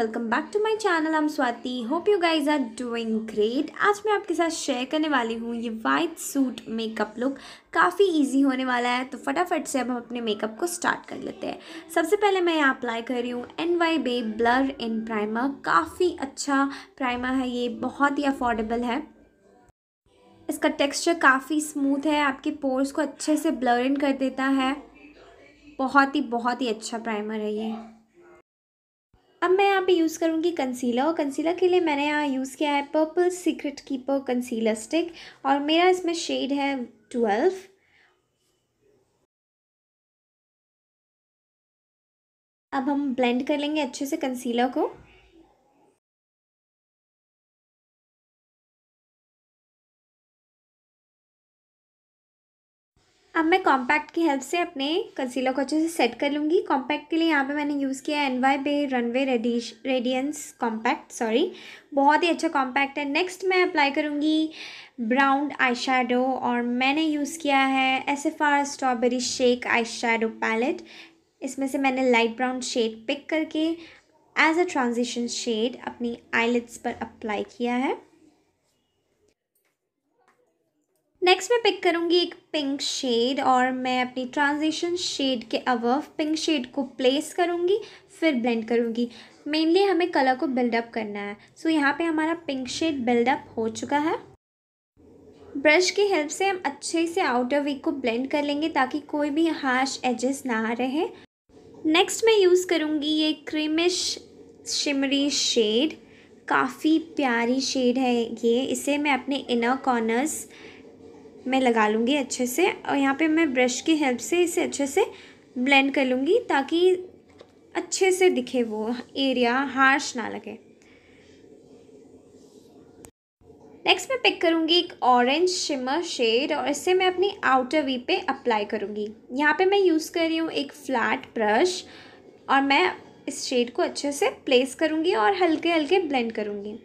welcome back to my channel I'm Swati hope you guys are doing great आज मैं आपके साथ शेयर करने वाली हूँ ये वाइट सूट मेकअप लुक काफ़ी इजी होने वाला है तो फटाफट से अब हम अपने मेकअप को स्टार्ट कर लेते हैं सबसे पहले मैं यहाँ अप्लाई कर रही हूँ N Y Bae blur in primer काफ़ी अच्छा प्राइमर है ये बहुत ही अफोर्डेबल है इसका टेक्स्चर काफ़ी स्मूथ है आपके पोर्स को अच्छे से ब्लर इन कर देता है बहुत ही बहुत ही अच्छा प्राइमर है ये अब मैं यहाँ पे यूज़ करूँगी कंसीलर और कंसीलर के लिए मैंने यहाँ यूज़ किया है purple secret keeper concealer stick और मेरा इसमें शेड है ट्वेल्व अब हम ब्लेंड कर लेंगे अच्छे से कंसीलर को अब मैं कॉम्पैक्ट की हेल्प से अपने कंसीलर को अच्छे से सेट कर लूँगी कॉम्पैक्ट के लिए यहाँ पे मैंने यूज़ किया N Y Bae runway reddish radiance compact sorry बहुत ही अच्छा कॉम्पैक्ट है नेक्स्ट मैं अप्लाई करूँगी ब्राउन आई शेडो और मैंने यूज़ किया है S F R strawberry shake eye shadow palette इसमें से मैंने लाइट ब्राउन शेड पिक करके एज अ ट्रांजिशन शेड अपनी आईलेट्स पर अप्लाई किया है नेक्स्ट मैं पिक करूँगी एक पिंक शेड और मैं अपनी ट्रांजिशन शेड के अबव पिंक शेड को प्लेस करूँगी फिर ब्लेंड करूँगी मेनली हमें कलर को बिल्डअप करना है सो so, यहाँ पे हमारा पिंक शेड बिल्डअप हो चुका है ब्रश की हेल्प से हम अच्छे से आउटर वीक को ब्लेंड कर लेंगे ताकि कोई भी हार्श एजेस ना रहे नेक्स्ट मैं यूज़ करूँगी ये क्रीमिश शिमरी शेड काफ़ी प्यारी शेड है ये इसे मैं अपने इनर कॉर्नर्स मैं लगा लूँगी अच्छे से और यहाँ पे मैं ब्रश की हेल्प से इसे अच्छे से ब्लेंड कर लूँगी ताकि अच्छे से दिखे वो एरिया हार्श ना लगे नेक्स्ट मैं पिक करूँगी एक ऑरेंज शिमर शेड और इसे मैं अपनी आउटर वी पे अप्लाई करूँगी यहाँ पे मैं यूज़ कर रही हूँ एक फ्लैट ब्रश और मैं इस शेड को अच्छे से प्लेस करूँगी और हल्के हल्के ब्लेंड करूँगी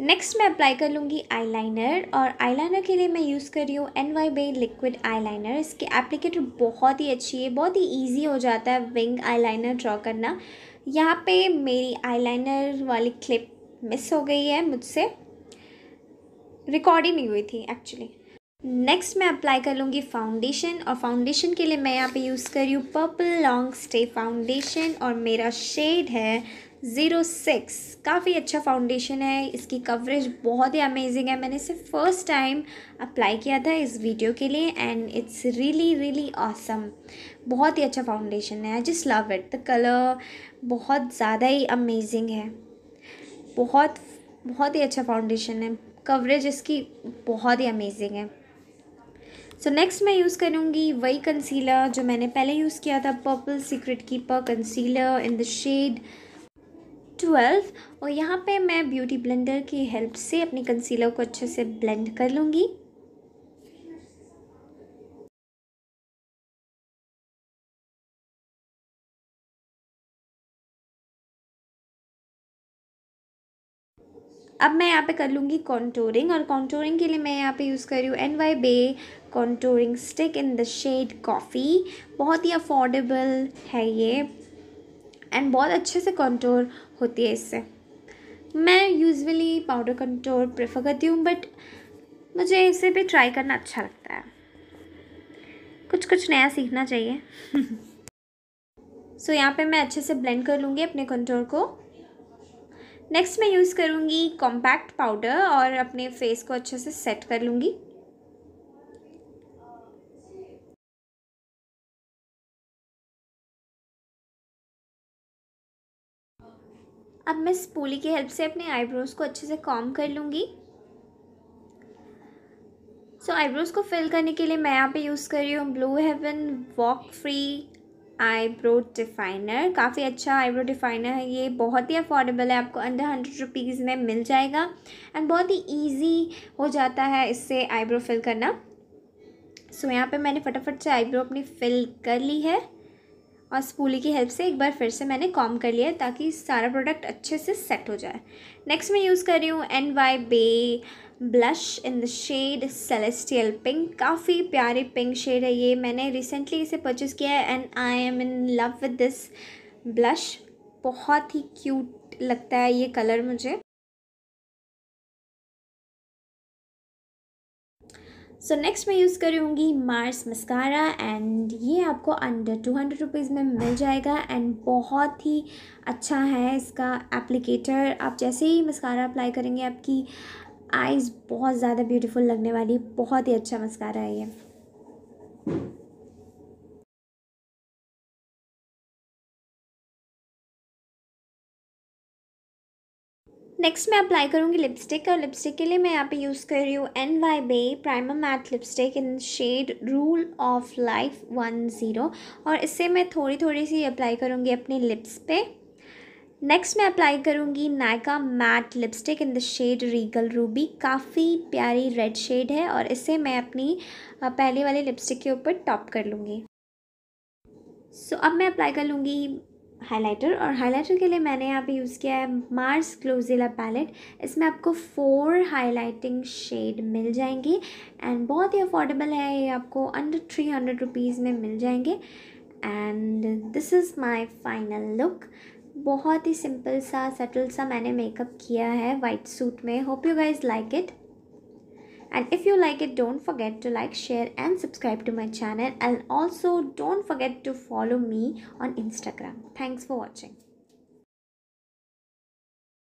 नेक्स्ट मैं अप्लाई कर लूँगी आई और आईलाइनर के लिए मैं यूज़ कर रही हूँ N Y Bae liquid liner इसके एप्लीकेटर बहुत ही अच्छी है बहुत ही ईजी हो जाता है विंग आई लाइनर ड्रॉ करना यहाँ पे मेरी आई वाली क्लिप मिस हो गई है मुझसे रिकॉर्डिंग नहीं हुई थी एक्चुअली नेक्स्ट मैं अप्लाई कर लूँगी फाउंडेशन और फाउंडेशन के लिए मैं यहाँ पे यूज़ कर रही हूँ पर्पल लॉन्ग स्टे फाउंडेशन और मेरा शेड है ज़ीरो सिक्स काफ़ी अच्छा फाउंडेशन है इसकी कवरेज बहुत ही अमेजिंग है मैंने इसे फ़र्स्ट टाइम अप्लाई किया था इस वीडियो के लिए and it's really really awesome बहुत ही अच्छा फाउंडेशन है I just love it the colour बहुत ज़्यादा ही अमेजिंग है बहुत बहुत ही अच्छा फाउंडेशन है कवरेज इसकी बहुत ही अमेजिंग है सो so नेक्स्ट मैं यूज़ करूँगी वही कंसीलर जो मैंने पहले यूज़ किया था purple secret keeper concealer in the shade twelve और यहाँ पे मैं ब्यूटी ब्लेंडर की हेल्प से अपनी कंसीलर को अच्छे से ब्लेंड कर लूँगी अब मैं यहाँ पे कर लूँगी कॉन्टोरिंग और कॉन्टोरिंग के लिए मैं यहाँ पे यूज़ कर रही हूँ N Y Bae contouring stick in the shade coffee बहुत ही अफोर्डेबल है ये एंड बहुत अच्छे से कंटूर होती है इससे मैं यूजुअली पाउडर कंटूर प्रेफर करती हूँ बट मुझे इसे भी ट्राई करना अच्छा लगता है कुछ कुछ नया सीखना चाहिए सो so, यहाँ पे मैं अच्छे से ब्लेंड कर लूँगी अपने कंटूर को नेक्स्ट मैं यूज़ करूँगी कॉम्पैक्ट पाउडर और अपने फेस को अच्छे से सेट कर लूँगी अब मैं स्पूली की हेल्प से अपने आईब्रोज़ को अच्छे से कॉम कर लूँगी सो आईब्रोज़ को फिल करने के लिए मैं यहाँ पे यूज़ कर रही हूँ blue heaven walk free eyebrow definer काफ़ी अच्छा आईब्रो डिफाइनर है ये बहुत ही अफोर्डेबल है आपको अंडर हंड्रेड रुपीज़ में मिल जाएगा एंड बहुत ही ईजी हो जाता है इससे आईब्रो फिल करना सो so, यहाँ पे मैंने फटाफट से आईब्रो अपनी फिल कर ली है और स्पूली की हेल्प से एक बार फिर से मैंने कॉम कर लिया ताकि सारा प्रोडक्ट अच्छे से सेट हो जाए नेक्स्ट मैं यूज़ कर रही हूँ N Y Bae blush in the shade celestial pink काफ़ी प्यारे पिंक शेड है ये मैंने रिसेंटली इसे परचेज़ किया है and I am in love with this blush बहुत ही क्यूट लगता है ये कलर मुझे सो so, नेक्स्ट मैं यूज़ करूँगी मार्स मस्कारा एंड ये आपको अंडर टू हंड्रेड रुपीज़ में मिल जाएगा एंड बहुत ही अच्छा है इसका एप्लीकेटर आप जैसे ही मस्कारा अप्लाई करेंगे आपकी आइज़ बहुत ज़्यादा ब्यूटीफुल लगने वाली बहुत ही अच्छा मस्कारा है ये नेक्स्ट मैं अप्लाई करूँगी लिपस्टिक और लिपस्टिक के लिए मैं यहाँ पे यूज़ कर रही हूँ N Y Bae primer matte lipstick in shade rule of life one zero और इससे मैं थोड़ी थोड़ी सी अप्लाई करूँगी अपने लिप्स पे नेक्स्ट मैं अप्लाई करूँगी Nykaa matte lipstick in the shade regal ruby काफ़ी प्यारी रेड शेड है और इसे मैं अपनी पहले वाले लिपस्टिक के ऊपर टॉप कर लूँगी सो so, अब मैं अप्लाई कर लूँगी हाइलाइटर और हाइलाइटर के लिए मैंने यहाँ पे यूज़ किया है मार्स क्लोजिला पैलेट इसमें आपको फोर हाइलाइटिंग शेड मिल जाएंगी एंड बहुत ही अफोर्डेबल है ये आपको अंडर थ्री हंड्रेड रुपीज़ में मिल जाएंगे and this is my final look बहुत ही सिंपल सा सटल सा मैंने मेकअप किया है वाइट सूट में hope you guys like it and if you like it don't forget to like share and subscribe to my channel and also don't forget to follow me on instagram thanks for watching